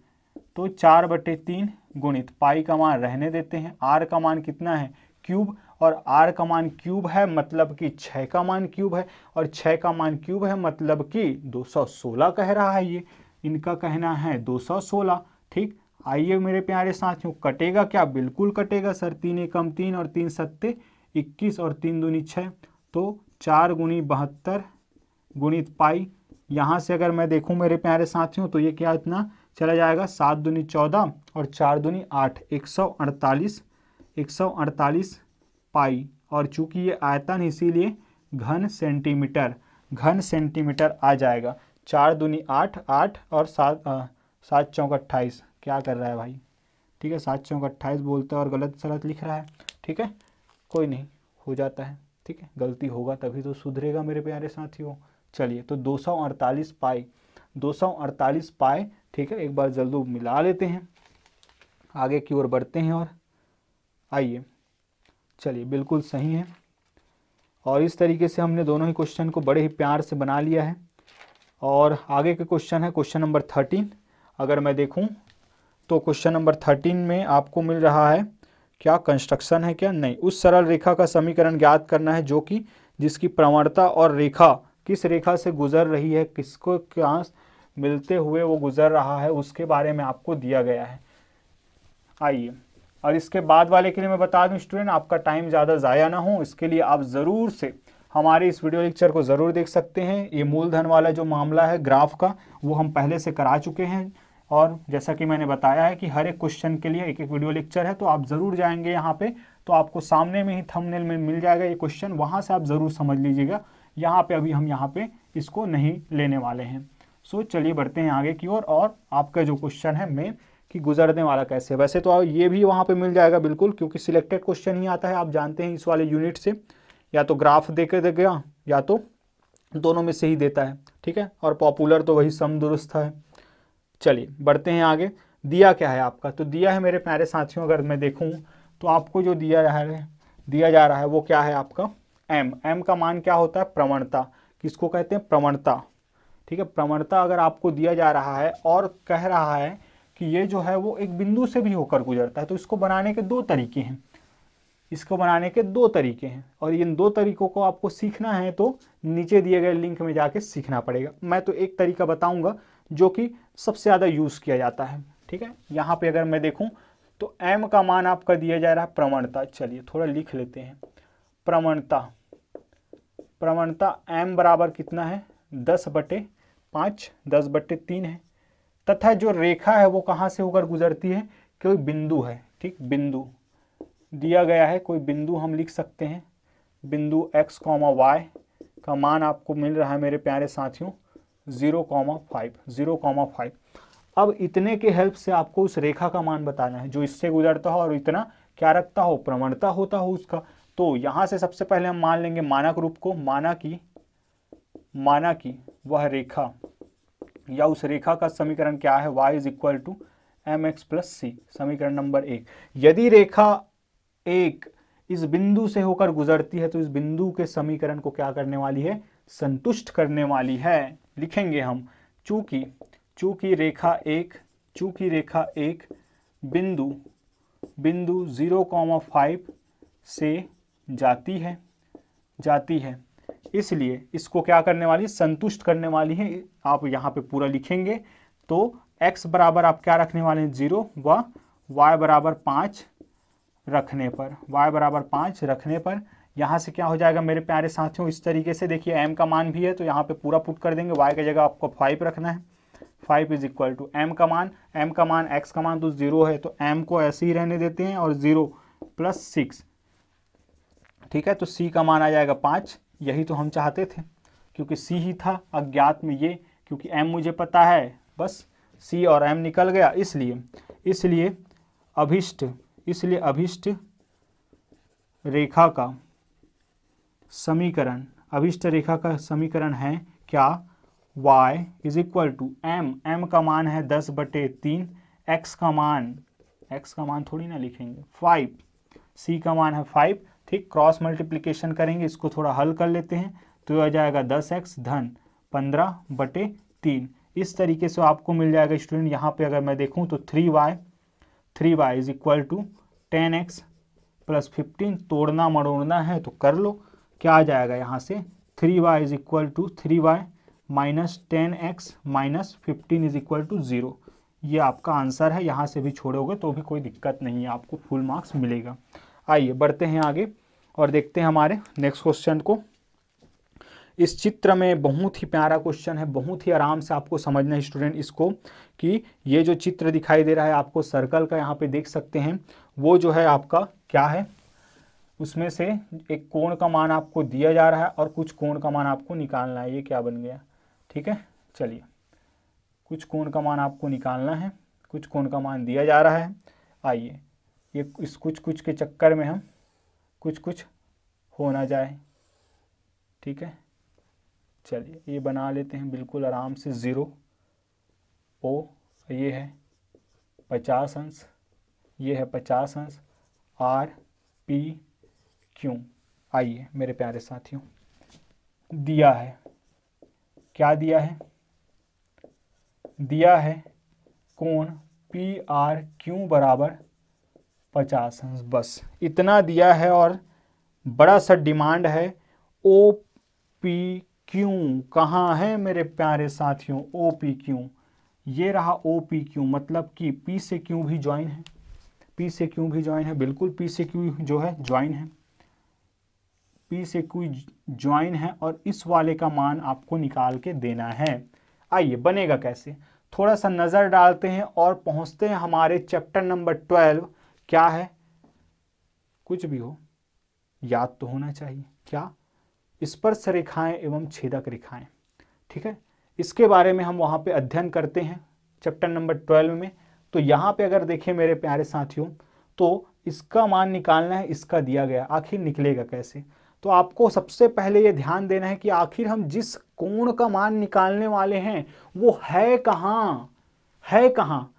तो चार बटे तीन गुणित पाई का मान रहने देते हैं आर का मान कितना है क्यूब और आर का मान क्यूब है मतलब कि छः का मान क्यूब है और छः का मान क्यूब है मतलब कि सोलह कह रहा है ये इनका कहना है 216 ठीक आइए मेरे प्यारे साथियों कटेगा क्या बिल्कुल कटेगा सर तीन एकम तीन और तीन सत्ते इक्कीस और तीन दूनी छः तो चार गुणी बहत्तर गुणित पाई यहाँ से अगर मैं देखूँ मेरे प्यारे साथियों तो ये क्या इतना चला जाएगा सात दूनी चौदह और चार दूनी आठ एक सौ अड़तालीस एक सौ अड़तालीस पाई और चूंकि ये आयतन इसीलिए घन सेंटीमीटर घन सेंटीमीटर आ जाएगा चार दूनी आठ आठ और सात सात चौंक अट्ठाईस क्या कर रहा है भाई ठीक है सात चौंक अट्ठाईस बोलता है और गलत सलत लिख रहा है ठीक है कोई नहीं हो जाता है ठीक है गलती होगा तभी तो सुधरेगा मेरे प्यारे साथियों चलिए तो दो सौ अड़तालीस पाई दो सौ अड़तालीस पाए ठीक है एक बार जल्द मिला लेते हैं आगे की ओर बढ़ते हैं और आइए चलिए बिल्कुल सही है और इस तरीके से हमने दोनों ही क्वेश्चन को बड़े ही प्यार से बना लिया है और आगे के क्वेश्चन है क्वेश्चन नंबर थर्टीन अगर मैं देखूं तो क्वेश्चन नंबर थर्टीन में आपको मिल रहा है क्या कंस्ट्रक्शन है क्या नहीं उस सरल रेखा का समीकरण ज्ञात करना है जो कि जिसकी प्रवणता और रेखा किस रेखा से गुजर रही है किसको क्या मिलते हुए वो गुजर रहा है उसके बारे में आपको दिया गया है आइए और इसके बाद वाले के लिए मैं बता दूं स्टूडेंट आपका टाइम ज़्यादा ज़ाया ना हो इसके लिए आप ज़रूर से हमारे इस वीडियो लेक्चर को ज़रूर देख सकते हैं ये मूलधन वाला जो मामला है ग्राफ का वो हम पहले से करा चुके हैं और जैसा कि मैंने बताया है कि हर एक क्वेश्चन के लिए एक एक वीडियो लेक्चर है तो आप ज़रूर जाएंगे यहाँ पे तो आपको सामने में ही थंबनेल में मिल जाएगा ये क्वेश्चन वहाँ से आप ज़रूर समझ लीजिएगा यहाँ पे अभी हम यहाँ पे इसको नहीं लेने वाले हैं सो चलिए बढ़ते हैं आगे की ओर और, और आपका जो क्वेश्चन है मेन कि गुजरने वाला कैसे वैसे तो ये भी वहाँ पर मिल जाएगा बिल्कुल क्योंकि सिलेक्टेड क्वेश्चन ही आता है आप जानते हैं इस वाले यूनिट से या तो ग्राफ दे के देगा या तो दोनों में से ही देता है ठीक है और पॉपुलर तो वही सम दुरुस्त है चलिए बढ़ते हैं आगे दिया क्या है आपका तो दिया है मेरे प्यारे साथियों अगर मैं देखूँ तो आपको जो दिया जा रहा है दिया जा रहा है वो क्या है आपका एम एम का मान क्या होता है प्रवणता किसको कहते हैं प्रवणता ठीक है प्रवणता अगर आपको दिया जा रहा है और कह रहा है कि ये जो है वो एक बिंदु से भी होकर गुजरता है तो इसको बनाने के दो तरीके हैं इसको बनाने के दो तरीके हैं और इन दो तरीकों को आपको सीखना है तो नीचे दिए गए लिंक में जाके सीखना पड़ेगा मैं तो एक तरीका बताऊंगा जो कि सबसे ज़्यादा यूज़ किया जाता है ठीक है यहाँ पे अगर मैं देखूँ तो एम का मान आपका दिया जा रहा है प्रवणता चलिए थोड़ा लिख लेते हैं प्रवणता प्रवणता एम बराबर कितना है दस बटे पाँच दस बटे तीन है तथा जो रेखा है वो कहाँ से होकर गुजरती है कोई बिंदु है ठीक बिंदु दिया गया है कोई बिंदु हम लिख सकते हैं बिंदु x, कॉमा वाई का मान आपको मिल रहा है मेरे प्यारे साथियों zero comma five zero comma five अब इतने के हेल्प से आपको उस रेखा का मान बताना है जो इससे गुजरता हो और इतना क्या रखता हो प्रवणता होता हो उसका तो यहाँ से सबसे पहले हम मान लेंगे मानक रूप को माना की माना की वह रेखा या उस रेखा का समीकरण क्या है y is equal to M X plus C समीकरण नंबर एक यदि रेखा एक इस बिंदु से होकर गुजरती है तो इस बिंदु के समीकरण को क्या करने वाली है संतुष्ट करने वाली है लिखेंगे हम चूंकि चूंकि रेखा एक चूंकि रेखा एक बिंदु बिंदु जीरो कॉमा फाइव से जाती है जाती है इसलिए इसको क्या करने वाली संतुष्ट करने वाली है आप यहाँ पे पूरा लिखेंगे तो x बराबर आप क्या रखने वाले हैं जीरो व वा, y बराबर पाँच रखने पर y बराबर पाँच रखने पर यहाँ से क्या हो जाएगा मेरे प्यारे साथियों इस तरीके से देखिए m का मान भी है तो यहाँ पे पूरा पुट कर देंगे y की जगह आपको फाइव रखना है five is equal to M का मान एम का मान एक्स का मान तो जीरो है तो एम को ऐसे ही रहने देते हैं और जीरो प्लस सिक्स ठीक है तो सी का मान आ जाएगा पाँच यही तो हम चाहते थे क्योंकि सी ही था अज्ञात में ये क्योंकि एम मुझे पता है बस सी और एम निकल गया इसलिए इसलिए अभिष्ट इसलिए अभिष्ट रेखा का समीकरण अभिष्ट रेखा का समीकरण है क्या y is equal to M M का मान है दस बटे तीन एक्स का मान एक्स का मान थोड़ी ना लिखेंगे फाइव सी का मान है फाइव ठीक क्रॉस मल्टीप्लीकेशन करेंगे इसको थोड़ा हल कर लेते हैं तो आ जाएगा दस एक्स धन पंद्रह बटे तीन इस तरीके से आपको मिल जाएगा स्टूडेंट यहाँ पे अगर मैं देखूँ तो three Y three Y is equal to ten X plus fifteen तोड़ना मड़ोड़ना है तो कर लो क्या आ जाएगा यहाँ से three Y is equal to three Y minus ten X minus fifteen is equal to zero ये आपका आंसर है यहाँ से भी छोड़ोगे तो भी कोई दिक्कत नहीं है आपको फुल मार्क्स मिलेगा आइए बढ़ते हैं आगे और देखते हैं हमारे नेक्स्ट क्वेश्चन को इस चित्र में बहुत ही प्यारा क्वेश्चन है बहुत ही आराम से आपको समझना है स्टूडेंट इसको कि ये जो चित्र दिखाई दे रहा है आपको सर्कल का यहाँ पे देख सकते हैं वो जो है आपका क्या है उसमें से एक कोण का मान आपको दिया जा रहा है और कुछ कोण का मान आपको निकालना है ये क्या बन गया ठीक है चलिए कुछ कोण का मान आपको निकालना है कुछ कोण का मान दिया जा रहा है आइए ये इस कुछ कुछ के चक्कर में हम कुछ कुछ हो ना जाए ठीक है चलिए ये बना लेते हैं बिल्कुल आराम से ज़ीरो ओ ये है पचास अंश ये है पचास अंश आर पी क्यू आइए मेरे प्यारे साथियों दिया है क्या दिया है दिया है कोण पी आर क्यू बराबर पचास अंश बस इतना दिया है और बड़ा सा डिमांड है ओ पी क्यों कहाँ है मेरे प्यारे साथियों ओ पी क्यू ये रहा ओ पी क्यू मतलब कि पी से क्यों भी ज्वाइन है पी से क्यों भी ज्वाइन है बिल्कुल पी से क्यों जो है ज्वाइन है पी से क्यू ज्वाइन है और इस वाले का मान आपको निकाल के देना है आइए बनेगा कैसे थोड़ा सा नज़र डालते हैं और पहुंचते हैं हमारे चैप्टर नंबर ट्वेल्व क्या है कुछ भी हो याद तो होना चाहिए क्या स्पर्श रेखाएं एवं छेदक रेखाएं ठीक है इसके बारे में हम वहां पे अध्ययन करते हैं चैप्टर नंबर ट्वेल्व में तो यहाँ पे अगर देखें मेरे प्यारे साथियों तो इसका मान निकालना है इसका दिया गया आखिर निकलेगा कैसे तो आपको सबसे पहले ये ध्यान देना है कि आखिर हम जिस कोण का मान निकालने वाले हैं वो है कहाँ है कहाँ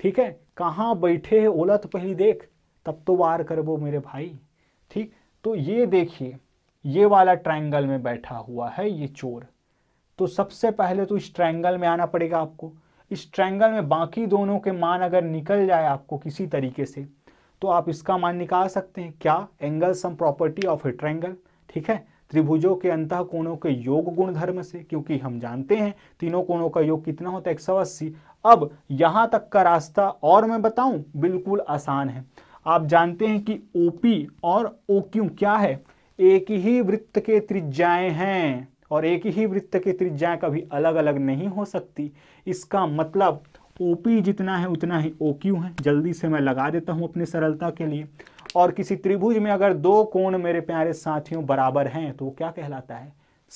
ठीक है कहाँ बैठे है ओला तो पहली देख तब तो वार कर वो मेरे भाई ठीक तो ये देखिए ये वाला ट्रायंगल में बैठा हुआ है ये चोर तो सबसे पहले तो इस ट्रायंगल में आना पड़ेगा आपको इस ट्रायंगल में बाकी दोनों के मान अगर निकल जाए आपको किसी तरीके से तो आप इसका मान निकाल सकते हैं क्या angle sum property of a triangle ठीक है त्रिभुजों के अंत कोणों के योग गुण धर्म से क्योंकि हम जानते हैं तीनों कोणों का योग कितना होता है एक अब यहां तक का रास्ता और मैं बताऊं बिल्कुल आसान है आप जानते हैं कि ओपी और ओ क्या है एक ही वृत्त के त्रिज्याएं हैं और एक ही वृत्त के त्रिज्याएं कभी अलग अलग नहीं हो सकती इसका मतलब ओ जितना है उतना ही ओ है जल्दी से मैं लगा देता हूँ अपनी सरलता के लिए और किसी त्रिभुज में अगर दो कोण मेरे प्यारे साथियों बराबर हैं तो क्या कहलाता है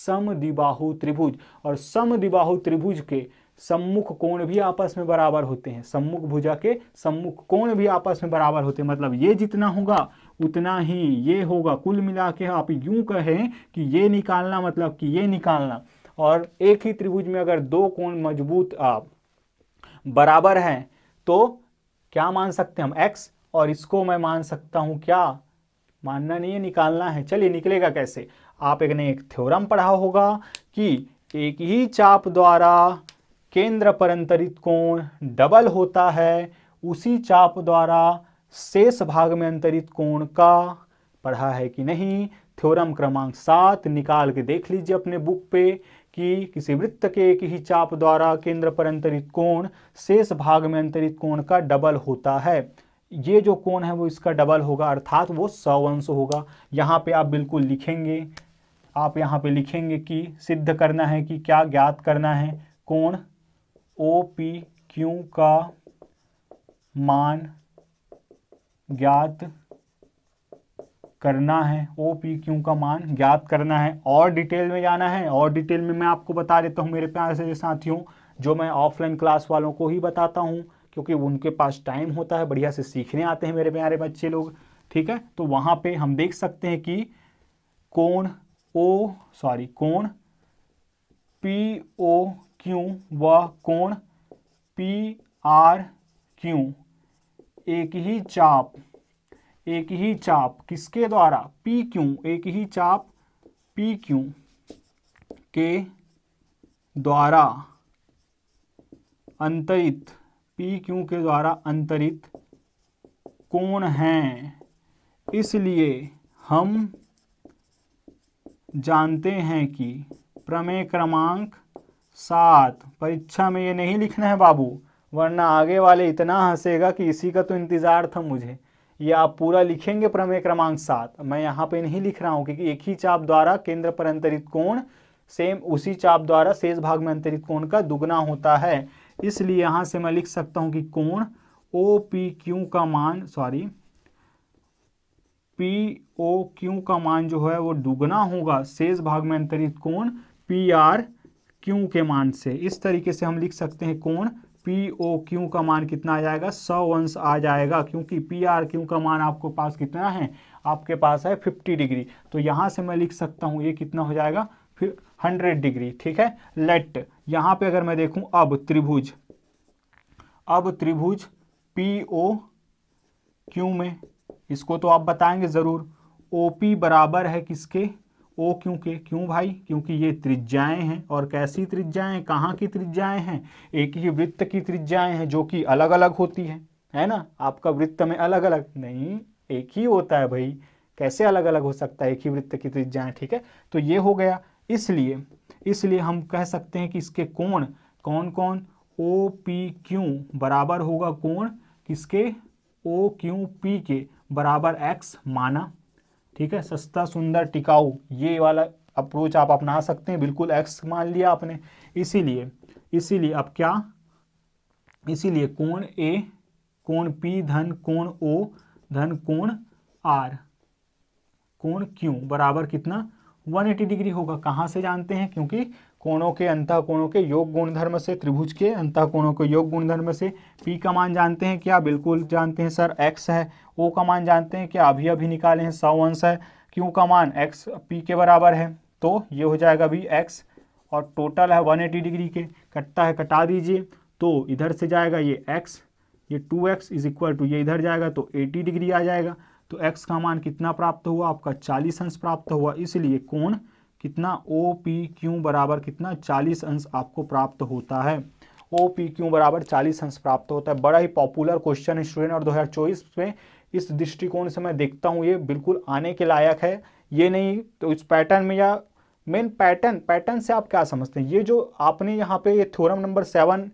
सम दिबाहु त्रिभुज और सम दिबाहु त्रिभुज के सम्मुख कोण भी आपस में बराबर होते हैं सम्मुख भुजा के सम्मुख कोण भी आपस में बराबर होते हैं मतलब ये जितना होगा उतना ही ये होगा कुल मिला के आप यूं कहें कि ये निकालना मतलब कि ये निकालना और एक ही त्रिभुज में अगर दो कोण मजबूत बराबर हैं तो क्या मान सकते हैं हम एक्स और इसको मैं मान सकता हूं क्या मानना नहीं है निकालना है चलिए निकलेगा कैसे आप एक ने एक थ्योरम पढ़ा होगा कि एक ही चाप द्वारा केंद्र पर अंतरित कोण डबल होता है उसी चाप द्वारा शेष भाग में अंतरित कोण का पढ़ा है कि नहीं थ्योरम क्रमांक सात निकाल के देख लीजिए अपने बुक पे कि किसी वृत्त के एक ही चाप द्वारा केंद्र पर अंतरित कोण शेष भाग में अंतरित कोण का डबल होता है ये जो कोण है वो इसका डबल होगा अर्थात वो सौ अंश होगा यहाँ पे आप बिल्कुल लिखेंगे आप यहाँ पे लिखेंगे कि सिद्ध करना है कि क्या ज्ञात करना है कोण ओ पी क्यू का मान ज्ञात करना है ओ पी क्यू का मान ज्ञात करना है और डिटेल में जाना है और डिटेल में मैं आपको बता देता हूँ मेरे प्यार से साथियों जो मैं ऑफलाइन क्लास वालों को ही बताता हूँ क्योंकि उनके पास टाइम होता है बढ़िया से सीखने आते हैं मेरे प्यारे बच्चे लोग ठीक है तो वहाँ पे हम देख सकते हैं कि कोण ओ सॉरी कोण पी ओ क्यू व कोण पी आर क्यू एक ही चाप एक ही चाप किसके द्वारा पी क्यू एक ही चाप पी क्यू के द्वारा अंतरित पी क्यू के द्वारा अंतरित कौन हैं इसलिए हम जानते हैं कि प्रमेय क्रमांक सात परीक्षा में ये नहीं लिखना है बाबू वरना आगे वाले इतना हंसेगा कि इसी का तो इंतज़ार था मुझे ये आप पूरा लिखेंगे प्रमेय क्रमांक सात मैं यहाँ पे नहीं लिख रहा हूँ क्योंकि एक ही चाप द्वारा केंद्र पर अंतरित कोण सेम उसी चाप द्वारा शेष भाग में अंतरित कोण का दुगना होता है इसलिए यहाँ से मैं लिख सकता हूँ कि कोण ओ पी क्यू का मान सॉरी पी ओ क्यू का मान जो है वो दुगना होगा शेष भाग में अंतरित कोण पी आर क्यू के मान से इस तरीके से हम लिख सकते हैं कोण पी ओ क्यू का मान कितना आ जाएगा सौ अंश आ जाएगा क्योंकि पी आर क्यू का मान आपके पास कितना है आपके पास है फिफ्टी डिग्री तो यहाँ से मैं लिख सकता हूँ ये कितना हो जाएगा फिर हंड्रेड डिग्री ठीक है लेट यहाँ पे अगर मैं देखूँ अब त्रिभुज अब त्रिभुज पी ओ क्यू में इसको तो आप बताएंगे ज़रूर ओ पी बराबर है किसके ओ क्यों के क्यों भाई क्योंकि ये त्रिज्याएं हैं और कैसी त्रिज्याएं कहाँ की त्रिज्याएं हैं एक ही वृत्त की त्रिज्याएं हैं जो कि अलग अलग होती हैं है ना आपका वृत्त में अलग अलग नहीं एक ही होता है भाई कैसे अलग अलग हो सकता है एक ही वृत्त की त्रिज्याएं ठीक है तो ये हो गया इसलिए इसलिए हम कह सकते हैं कि इसके कोण कौन कौन ओ पी क्यू बराबर होगा कोण किसके ओ क्यू पी के बराबर एक्स माना ठीक है सस्ता सुंदर टिकाऊ ये वाला अप्रोच आप अपना सकते हैं बिल्कुल एक्स मान लिया आपने इसीलिए इसीलिए अब क्या इसीलिए कोण ए कोण पी धन कोण ओ धन कोण आर कोण क्यू बराबर कितना 180 डिग्री होगा कहां से जानते हैं क्योंकि कोणों के अंतः कोणों के योग गुणधर्म से त्रिभुज के अंतः कोणों के योग गुणधर्म से पी का मान जानते हैं क्या बिल्कुल जानते हैं सर एक्स है ओ का मान जानते हैं क्या अभी अभी निकाले हैं सौ अंश है क्यों का मान एक्स पी के बराबर है तो ये हो जाएगा अभी एक्स और टोटल है वन एटी डिग्री के कटता है कटा दीजिए तो इधर से जाएगा ये एक्स ये two X is equal to ये इधर जाएगा तो एटी डिग्री आ जाएगा तो एक्स का मान कितना प्राप्त हुआ आपका चालीस अंश प्राप्त हुआ इसलिए कोण कितना ओ पी क्यू बराबर कितना चालीस अंश आपको प्राप्त होता है ओ पी क्यू बराबर चालीस अंश प्राप्त होता है बड़ा ही पॉपुलर क्वेश्चन है स्टूडेंट और 2024 में इस दृष्टिकोण से मैं देखता हूँ ये बिल्कुल आने के लायक है ये नहीं तो इस पैटर्न में या मेन पैटर्न पैटर्न से आप क्या समझते हैं ये जो आपने यहाँ पे ये थ्योरम नंबर सेवन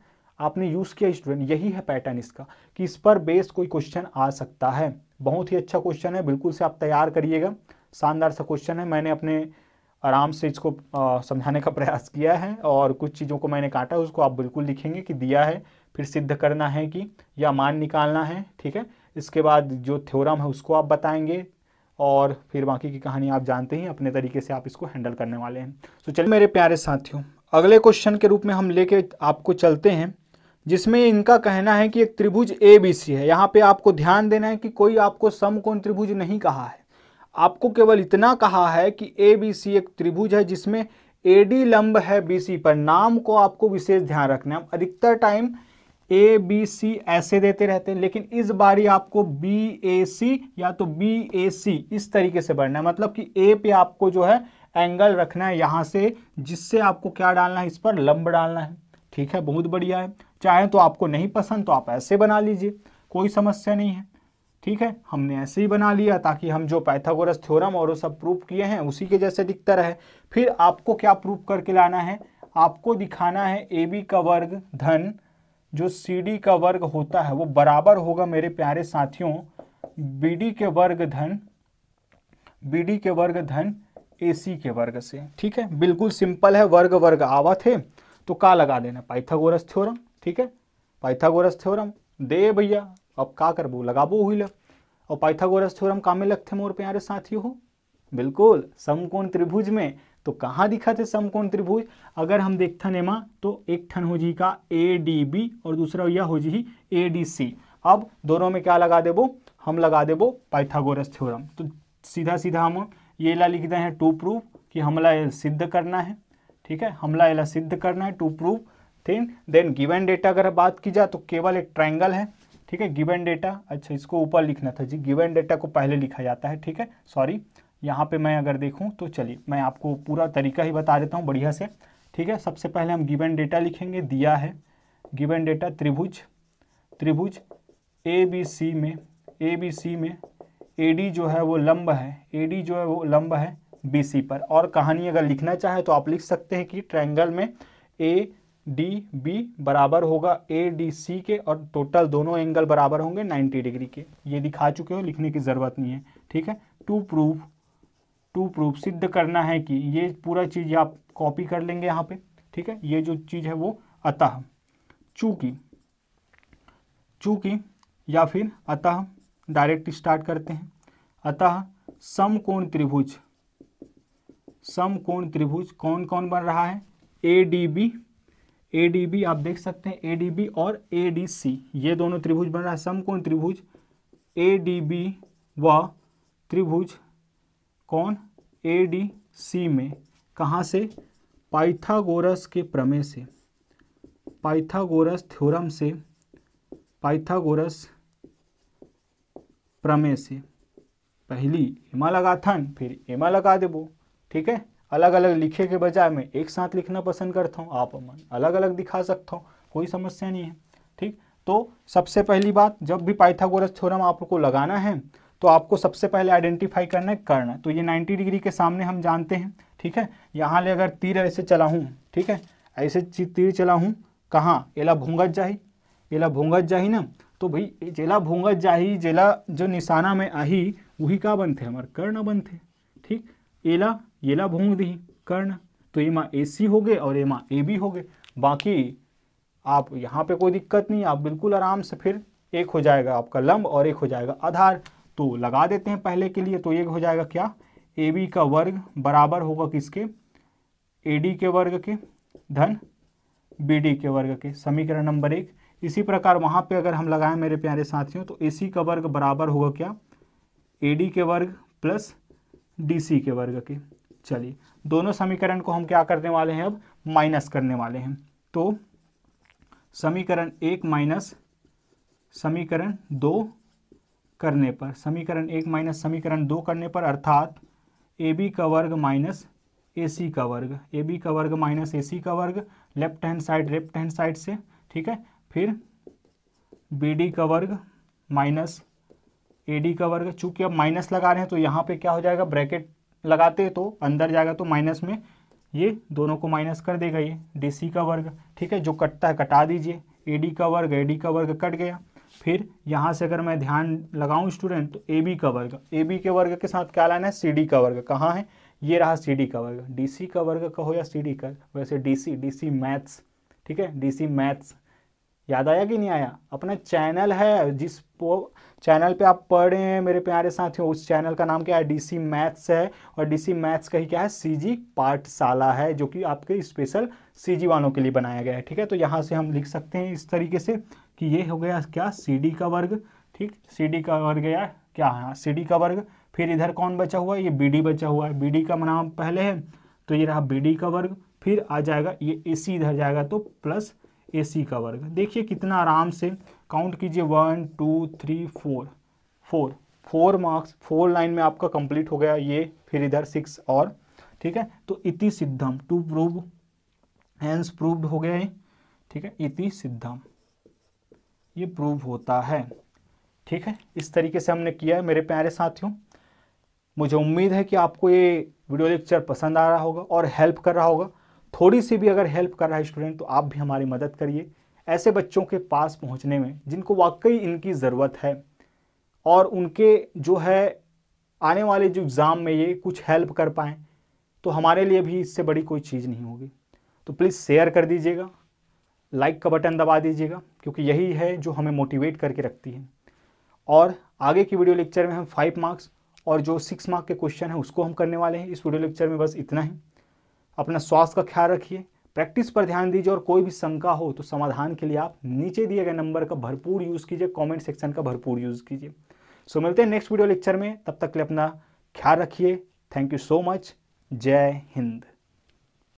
आपने यूज़ किया स्टूडेंट यही है पैटर्न इसका कि इस पर बेस कोई क्वेश्चन आ सकता है बहुत ही अच्छा क्वेश्चन है बिल्कुल से आप तैयार करिएगा शानदार सा क्वेश्चन है मैंने अपने आराम से इसको समझाने का प्रयास किया है और कुछ चीज़ों को मैंने काटा है उसको आप बिल्कुल लिखेंगे कि दिया है फिर सिद्ध करना है कि या मान निकालना है ठीक है इसके बाद जो थ्योरम है उसको आप बताएंगे और फिर बाकी की कहानी आप जानते ही अपने तरीके से आप इसको हैंडल करने वाले हैं तो चलिए मेरे प्यारे साथियों अगले क्वेश्चन के रूप में हम लेके आपको चलते हैं जिसमें इनका कहना है कि एक त्रिभुज ए बी सी है यहाँ पर आपको ध्यान देना है कि कोई आपको समकोण त्रिभुज नहीं कहा है आपको केवल इतना कहा है कि ए बी सी एक त्रिभुज है जिसमें ए डी लंब है बी सी पर नाम को आपको विशेष ध्यान रखना है अधिकतर टाइम ए बी सी ऐसे देते रहते हैं लेकिन इस बारी आपको बी ए सी या तो बी ए सी इस तरीके से बढ़ना है मतलब कि ए पे आपको जो है एंगल रखना है यहाँ से जिससे आपको क्या डालना है इस पर लंब डालना है ठीक है बहुत बढ़िया है चाहे तो आपको नहीं पसंद तो आप ऐसे बना लीजिए कोई समस्या नहीं है ठीक है हमने ऐसे ही बना लिया ताकि हम जो पाइथागोरस थ्योरम और वो सब प्रूफ किए हैं उसी के जैसे दिखता रहे फिर आपको क्या प्रूफ करके लाना है आपको दिखाना है ए बी का वर्ग धन जो सी डी का वर्ग होता है वो बराबर होगा मेरे प्यारे साथियों बी डी के वर्ग धन बी डी के वर्ग धन ए सी के वर्ग से ठीक है बिल्कुल सिंपल है वर्ग वर्ग आवा थे तो का लगा देना पाइथागोरस थ्योरम ठीक है पाइथागोरस थ्योरम दे भैया अब का करबो लगाबो हुई ल और पाइथागोरस थ्योरम कामे लगते मोर प्यारे साथियों हो बिल्कुल समकोण त्रिभुज में तो कहाँ दिखा थे समकोण त्रिभुज अगर हम देखथन एमा तो एक ठन हो जी का ए डी बी और दूसरा यह हो जी ए डी सी अब दोनों में क्या लगा देबो हम लगा देबो पाइथागोरस थ्योरम तो सीधा सीधा हम ये ला लिख हैं टू प्रूफ कि हमला एल सिद्ध करना है ठीक है हमला एला सिद्ध करना है to proof thing then given data अगर बात की जाए तो केवल एक ट्राइंगल है ठीक है गिवन डेटा अच्छा इसको ऊपर लिखना था जी गिवन डेटा को पहले लिखा जाता है ठीक है सॉरी यहाँ पे मैं अगर देखूँ तो चलिए मैं आपको पूरा तरीका ही बता देता हूँ बढ़िया से ठीक है सबसे पहले हम गिवन डेटा लिखेंगे दिया है गिवन डेटा त्रिभुज त्रिभुज ए बी सी में ए बी सी में ए डी जो है वो लंब है ए डी जो है वो लंब है बी सी पर और कहानी अगर लिखना चाहे तो आप लिख सकते हैं कि ट्रैंगल में ए डी बी बराबर होगा ए डी सी के और टोटल दोनों एंगल बराबर होंगे 90 डिग्री के ये दिखा चुके हो लिखने की ज़रूरत नहीं है ठीक है टू प्रूफ टू प्रूफ सिद्ध करना है कि ये पूरा चीज़ आप कॉपी कर लेंगे यहाँ पे ठीक है ये जो चीज़ है वो अतः चूँकि चूँकि या फिर अतः डायरेक्ट स्टार्ट करते हैं अतः समकोण त्रिभुज सम कोण त्रिभुज कौन कौन बन रहा है ए डी बी ए आप देख सकते हैं ए और ए ये दोनों त्रिभुज बन रहा है समकोण त्रिभुज ए व त्रिभुज कौन ए में कहाँ से पाइथागोरस के प्रमेय से पाइथागोरस थ्योरम से पाइथागोरस प्रमेय से पहली एमा लगा था फिर एमा लगा देबो ठीक है अलग अलग लिखे के बजाय मैं एक साथ लिखना पसंद करता हूँ आप अमन अलग अलग दिखा सकता हूँ कोई समस्या नहीं है ठीक तो सबसे पहली बात जब भी पाइथागोरस थ्योरम आपको लगाना है तो आपको सबसे पहले आइडेंटिफाई करना है करना तो ये 90 डिग्री के सामने हम जानते हैं ठीक है यहाँ ले अगर तीर ऐसे हूँ ठीक है ऐसे तीर हूँ कहाँ एला भूंगत जाही एला भूंगत जाही ना तो भाई जेला भूंगत जाही जेला जो निशाना में आही वही का बनते हमारे कर्ण बनते ठीक एला ये भूंग दी कर्ण तो ये माँ ए सी हो गए और ये माँ ए बी हो गए बाकी आप यहाँ पे कोई दिक्कत नहीं आप बिल्कुल आराम से फिर एक हो जाएगा आपका लंब और एक हो जाएगा आधार तो लगा देते हैं पहले के लिए तो एक हो जाएगा क्या ए बी का वर्ग बराबर होगा किसके ए डी के वर्ग के धन बी डी के वर्ग के समीकरण नंबर एक इसी प्रकार वहाँ पे अगर हम लगाएं मेरे प्यारे साथियों तो ए सी का वर्ग बराबर होगा क्या ए डी के वर्ग प्लस डी सी के वर्ग के चलिए दोनों समीकरण को हम क्या करने वाले हैं अब माइनस करने वाले हैं तो समीकरण एक माइनस समीकरण दो करने पर समीकरण एक माइनस समीकरण दो करने पर अर्थात ए बी का वर्ग माइनस ए सी का वर्ग ए बी का वर्ग माइनस ए सी का वर्ग left hand side left hand side से ठीक है फिर बी डी का वर्ग माइनस ए डी का वर्ग चूंकि अब माइनस लगा रहे हैं तो यहाँ पे क्या हो जाएगा ब्रैकेट लगाते तो अंदर जाएगा तो माइनस में ये दोनों को माइनस कर देगा ये डी सी का वर्ग ठीक है जो कटता है कटा दीजिए ए डी का वर्ग ए डी का वर्ग कट गया फिर यहाँ से अगर मैं ध्यान लगाऊं स्टूडेंट तो ए बी का वर्ग ए बी के वर्ग के साथ क्या लाना है सी डी का वर्ग कहाँ है ये रहा सी डी का वर्ग डी सी का वर्ग का हो या सी डी का वैसे D C D C maths ठीक है डी सी मैथ्स याद आया कि नहीं आया अपना चैनल है जिस चैनल पे आप पढ़ रहे हैं मेरे प्यारे साथियों उस चैनल का नाम क्या है डीसी मैथ्स है और डीसी मैथ्स का ही क्या है सीजी पाठशाला है जो कि आपके स्पेशल सीजी वालों के लिए बनाया गया है ठीक है तो यहाँ से हम लिख सकते हैं इस तरीके से कि ये हो गया क्या सी का वर्ग ठीक सी का वर्ग या क्या है हाँ, सी का वर्ग फिर इधर कौन बचा हुआ है ये बी बचा हुआ है बी का नाम पहले है तो ये रहा बी का वर्ग फिर आ जाएगा ये ए इधर जाएगा तो प्लस ए का वर्ग देखिए कितना आराम से काउंट कीजिए one two three four four four marks four line में आपका कंप्लीट हो गया ये फिर इधर सिक्स और ठीक है तो इति सिद्धम टू प्रूव हैंस प्रूव्ड हो गया ये ठीक है इति सिद्धम ये प्रूव होता है ठीक है इस तरीके से हमने किया है मेरे प्यारे साथियों मुझे उम्मीद है कि आपको ये वीडियो लेक्चर पसंद आ रहा होगा और हेल्प कर रहा होगा थोड़ी सी भी अगर हेल्प कर रहा है स्टूडेंट तो आप भी हमारी मदद करिए ऐसे बच्चों के पास पहुंचने में जिनको वाकई इनकी ज़रूरत है और उनके जो है आने वाले जो एग्ज़ाम में ये कुछ हेल्प कर पाएँ तो हमारे लिए भी इससे बड़ी कोई चीज़ नहीं होगी तो प्लीज़ शेयर कर दीजिएगा लाइक का बटन दबा दीजिएगा क्योंकि यही है जो हमें मोटिवेट करके रखती है और आगे की वीडियो लेक्चर में हम फाइव मार्क्स और जो सिक्स मार्क के क्वेश्चन हैं उसको हम करने वाले हैं इस वीडियो लेक्चर में बस इतना ही अपना स्वास्थ्य का ख्याल रखिए प्रैक्टिस पर ध्यान दीजिए और कोई भी शंका हो तो समाधान के लिए आप नीचे दिए गए नंबर का भरपूर यूज़ कीजिए कमेंट सेक्शन का भरपूर यूज़ कीजिए सो मिलते हैं नेक्स्ट वीडियो लेक्चर में तब तक के लिए अपना ख्याल रखिए थैंक यू सो मच जय हिंद